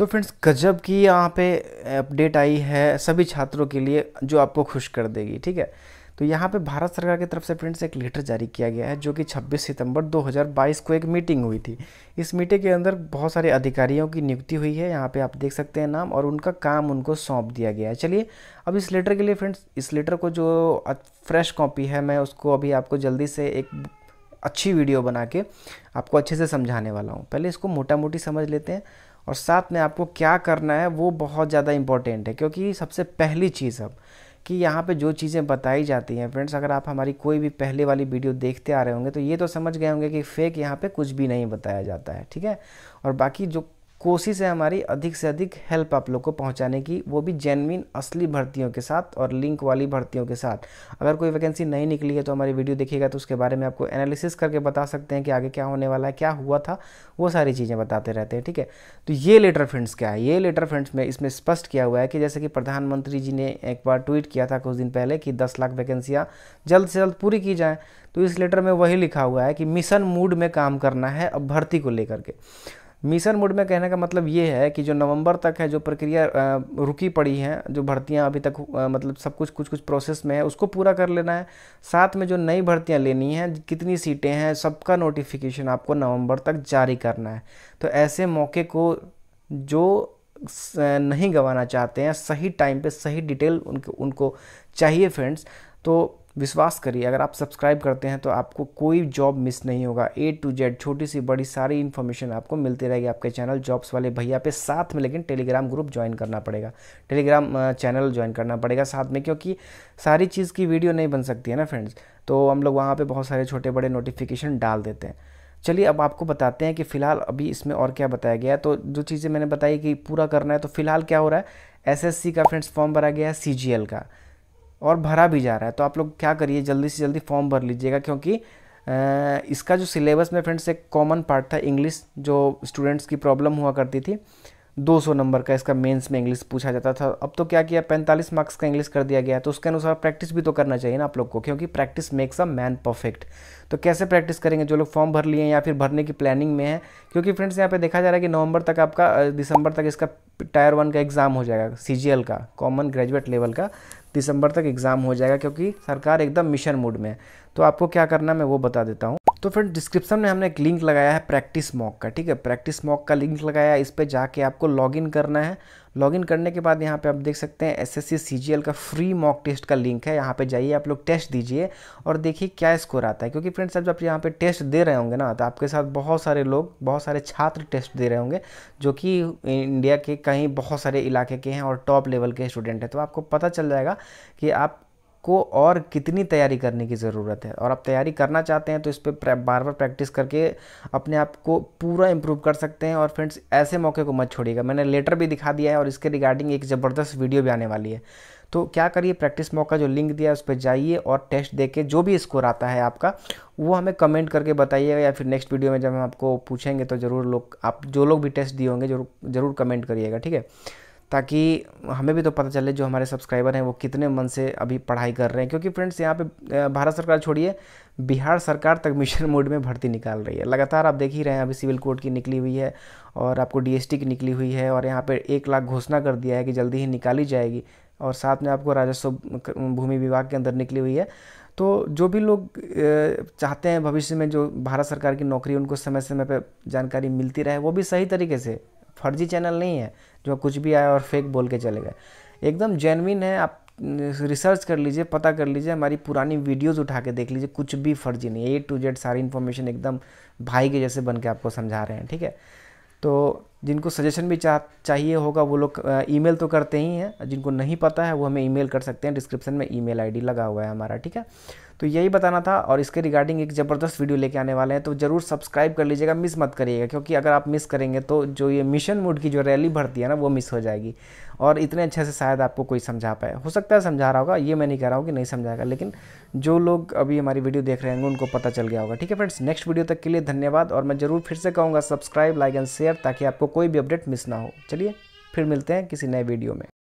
तो फ्रेंड्स गजब की यहाँ पे अपडेट आई है सभी छात्रों के लिए जो आपको खुश कर देगी ठीक है तो यहाँ पे भारत सरकार की तरफ से फ्रेंड्स एक लेटर जारी किया गया है जो कि 26 सितंबर 2022 को एक मीटिंग हुई थी इस मीटिंग के अंदर बहुत सारे अधिकारियों की नियुक्ति हुई है यहाँ पे आप देख सकते हैं नाम और उनका काम उनको सौंप दिया गया है चलिए अब इस लेटर के लिए फ्रेंड्स इस लेटर को जो फ्रेश कॉपी है मैं उसको अभी आपको जल्दी से एक अच्छी वीडियो बना के आपको अच्छे से समझाने वाला हूँ पहले इसको मोटा मोटी समझ लेते हैं और साथ में आपको क्या करना है वो बहुत ज़्यादा इम्पॉर्टेंट है क्योंकि सबसे पहली चीज़ अब कि यहाँ पे जो चीज़ें बताई जाती हैं फ्रेंड्स अगर आप हमारी कोई भी पहले वाली वीडियो देखते आ रहे होंगे तो ये तो समझ गए होंगे कि फ़ेक यहाँ पे कुछ भी नहीं बताया जाता है ठीक है और बाकी जो कोशिश है हमारी अधिक से अधिक हेल्प आप लोग को पहुंचाने की वो भी जेनविन असली भर्तियों के साथ और लिंक वाली भर्तियों के साथ अगर कोई वैकेंसी नहीं निकली है तो हमारी वीडियो देखिएगा तो उसके बारे में आपको एनालिसिस करके बता सकते हैं कि आगे क्या होने वाला है क्या हुआ था वो सारी चीज़ें बताते रहते हैं ठीक है तो ये लेटर फ्रेंड्स क्या है ये लेटर फ्रेंड्स में इसमें स्पष्ट किया हुआ है कि जैसे कि प्रधानमंत्री जी ने एक बार ट्वीट किया था कुछ दिन पहले कि दस लाख वैकेंसियाँ जल्द से जल्द पूरी की जाएँ तो इस लेटर में वही लिखा हुआ है कि मिशन मूड में काम करना है अब भर्ती को लेकर के मिशन मोड में कहने का मतलब ये है कि जो नवंबर तक है जो प्रक्रिया रुकी पड़ी है जो भर्तियां अभी तक मतलब सब कुछ कुछ कुछ प्रोसेस में है उसको पूरा कर लेना है साथ में जो नई भर्तियां लेनी हैं कितनी सीटें हैं सबका नोटिफिकेशन आपको नवंबर तक जारी करना है तो ऐसे मौके को जो नहीं गंवाना चाहते हैं सही टाइम पर सही डिटेल उनको उनको चाहिए फ्रेंड्स तो विश्वास करिए अगर आप सब्सक्राइब करते हैं तो आपको कोई जॉब मिस नहीं होगा ए टू जेड छोटी सी बड़ी सारी इन्फॉर्मेशन आपको मिलती रहेगी आपके चैनल जॉब्स वाले भैया पे साथ में लेकिन टेलीग्राम ग्रुप ज्वाइन करना पड़ेगा टेलीग्राम चैनल ज्वाइन करना पड़ेगा साथ में क्योंकि सारी चीज़ की वीडियो नहीं बन सकती है ना फ्रेंड्स तो हम लोग वहाँ पर बहुत सारे छोटे बड़े नोटिफिकेशन डाल देते हैं चलिए अब आपको बताते हैं कि फ़िलहाल अभी इसमें और क्या बताया गया है तो जो चीज़ें मैंने बताई कि पूरा करना है तो फिलहाल क्या हो रहा है एसएससी का फ्रेंड्स फॉर्म भरा गया है सीजीएल का और भरा भी जा रहा है तो आप लोग क्या करिए जल्दी से जल्दी फॉर्म भर लीजिएगा क्योंकि इसका जो सिलेबस में फ्रेंड्स एक कॉमन पार्ट था इंग्लिश जो स्टूडेंट्स की प्रॉब्लम हुआ करती थी 200 नंबर का इसका मेंस में इंग्लिश पूछा जाता था अब तो क्या किया 45 मार्क्स का इंग्लिश कर दिया गया तो उसके अनुसार प्रैक्टिस भी तो करना चाहिए ना आप लोग को क्योंकि practice makes a man perfect तो कैसे प्रैक्टिस करेंगे जो लोग फॉर्म भर लिए हैं या फिर भरने की प्लानिंग में है क्योंकि फ्रेंड्स यहाँ पर देखा जा रहा है कि नवंबर तक आपका दिसंबर तक इसका टायर वन का एग्ज़ाम हो जाएगा सी का कॉमन ग्रेजुएट लेवल का दिसंबर तक एग्ज़ाम हो जाएगा क्योंकि सरकार एकदम मिशन मूड में है तो आपको क्या करना मैं वो बता देता हूँ तो फ्रेंड डिस्क्रिप्शन में हमने एक लिंक लगाया है प्रैक्टिस मॉक का ठीक है प्रैक्टिस मॉक का लिंक लगाया है इस पर जाके आपको लॉगिन करना है लॉगिन करने के बाद यहाँ पे आप देख सकते हैं एस एसएससी का फ्री मॉक टेस्ट का लिंक है यहाँ पे जाइए आप लोग टेस्ट दीजिए और देखिए क्या स्कोर आता है क्योंकि फ्रेंड्स जब आप यहाँ पे टेस्ट दे रहे होंगे ना तो आपके साथ बहुत सारे लोग बहुत सारे छात्र टेस्ट दे रहे होंगे जो कि इंडिया के कहीं बहुत सारे इलाके के हैं और टॉप लेवल के स्टूडेंट हैं तो आपको पता चल जाएगा कि आप आपको और कितनी तैयारी करने की ज़रूरत है और आप तैयारी करना चाहते हैं तो इस पर बार बार प्रैक्टिस करके अपने आप को पूरा इम्प्रूव कर सकते हैं और फ्रेंड्स ऐसे मौके को मत छोड़िएगा मैंने लेटर भी दिखा दिया है और इसके रिगार्डिंग एक ज़बरदस्त वीडियो भी आने वाली है तो क्या करिए प्रैक्टिस मौका जो लिंक दिया है उस पर जाइए और टेस्ट दे के जो भी स्कोर आता है आपका वो हमें कमेंट करके बताइएगा या फिर नेक्स्ट वीडियो में जब हम आपको पूछेंगे तो ज़रूर लोग आप जो लोग भी टेस्ट दिए होंगे जरूर जरूर कमेंट करिएगा ठीक है ताकि हमें भी तो पता चले जो हमारे सब्सक्राइबर हैं वो कितने मन से अभी पढ़ाई कर रहे हैं क्योंकि फ्रेंड्स यहाँ पे भारत सरकार छोड़िए बिहार सरकार तक मिशन मोड में भर्ती निकाल रही है लगातार आप देख ही रहे हैं अभी सिविल कोड की निकली हुई है और आपको डीएसटी की निकली हुई है और यहाँ पर एक लाख घोषणा कर दिया है कि जल्दी ही निकाली जाएगी और साथ में आपको राजस्व भूमि विभाग के अंदर निकली हुई है तो जो भी लोग चाहते हैं भविष्य में जो भारत सरकार की नौकरी उनको समय समय पर जानकारी मिलती रहे वो भी सही तरीके से फर्जी चैनल नहीं है जो कुछ भी आया और फेक बोल के चले गए एकदम जेनविन है आप रिसर्च कर लीजिए पता कर लीजिए हमारी पुरानी वीडियोस उठा के देख लीजिए कुछ भी फर्जी नहीं है ए टू जेड सारी इन्फॉर्मेशन एकदम भाई के जैसे बन के आपको समझा रहे हैं ठीक है तो जिनको सजेशन भी चाह चाहिए होगा वो लोग ईमेल तो करते ही हैं जिनको नहीं पता है वो हमें ईमेल कर सकते हैं डिस्क्रिप्शन में ईमेल आईडी लगा हुआ है हमारा ठीक है तो यही बताना था और इसके रिगार्डिंग एक ज़बरदस्त वीडियो लेके आने वाले हैं तो ज़रूर सब्सक्राइब कर लीजिएगा मिस मत करिएगा क्योंकि अगर आप मिस करेंगे तो जो ये मिशन मूड की जो रैली भरती है ना वो मिस हो जाएगी और इतने अच्छे से शायद आपको कोई समझा पाए हो सकता है समझा रहा होगा ये मैं नहीं कह रहा हूँ कि नहीं समझाएगा लेकिन जो लोग अभी हमारी वीडियो देख रहे होंगे उनको पता चल गया होगा ठीक है फ्रेंड्स नेक्स्ट वीडियो तक के लिए धन्यवाद और मैं ज़रूर फिर से कहूँगा सब्सक्राइब लाइक एंड शेयर ताकि आपको कोई भी अपडेट मिस ना हो चलिए फिर मिलते हैं किसी नए वीडियो में